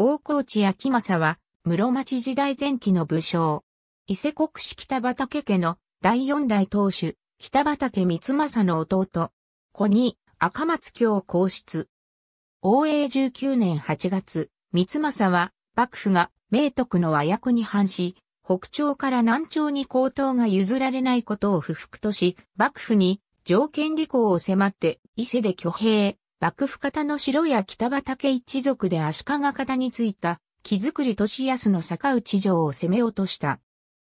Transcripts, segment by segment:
大河内秋政は、室町時代前期の武将。伊勢国史北畠家の第四代当主、北畠光政の弟。子に、赤松京皇室。応永19年8月、光政は、幕府が明徳の和訳に反し、北朝から南朝に皇統が譲られないことを不服とし、幕府に条件履行を迫って伊勢で挙兵、幕府方の城や北畠一族で足利方についた、木造り利安の坂内城を攻め落とした。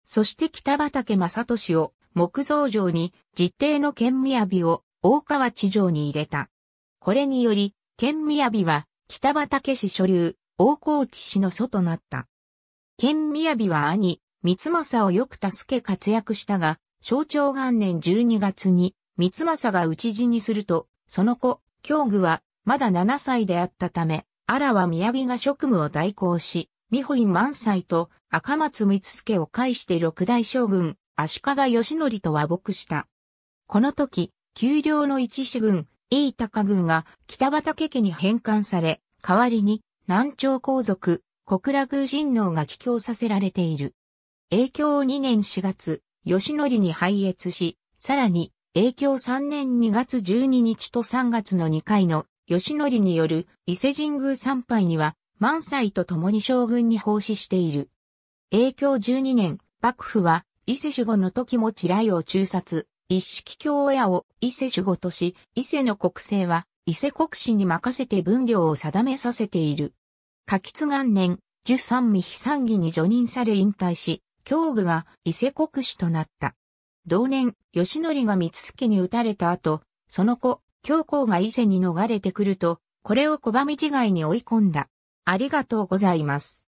そして北畠正俊を木造城に実定の県雅を大川地城に入れた。これにより、県雅は北畠氏所流、大河内氏の祖となった。県雅は兄、三政をよく助け活躍したが、象徴元年12月に三政が討ち死にすると、その子、京具は、まだ7歳であったため、あらは雅が職務を代行し、美穂満歳と赤松光助を介して六代将軍、足利義則と和睦した。この時、丘陵の一支軍、飯高軍が北畠家に返還され、代わりに南朝皇族、小倉宮神皇が帰郷させられている。影響2年4月、義則に拝謁し、さらに永響3年2月12日と3月の2回の吉則による伊勢神宮参拝には満歳と共に将軍に奉仕している。永響12年、幕府は伊勢守護の時も地雷を中殺、一式教親を伊勢守護とし、伊勢の国政は伊勢国士に任せて分量を定めさせている。下吉元年、十三味非三義に除任され引退し、教具が伊勢国士となった。同年、義則が光助に撃たれた後、その子、教皇が伊勢に逃れてくると、これを拒み違いに追い込んだ。ありがとうございます。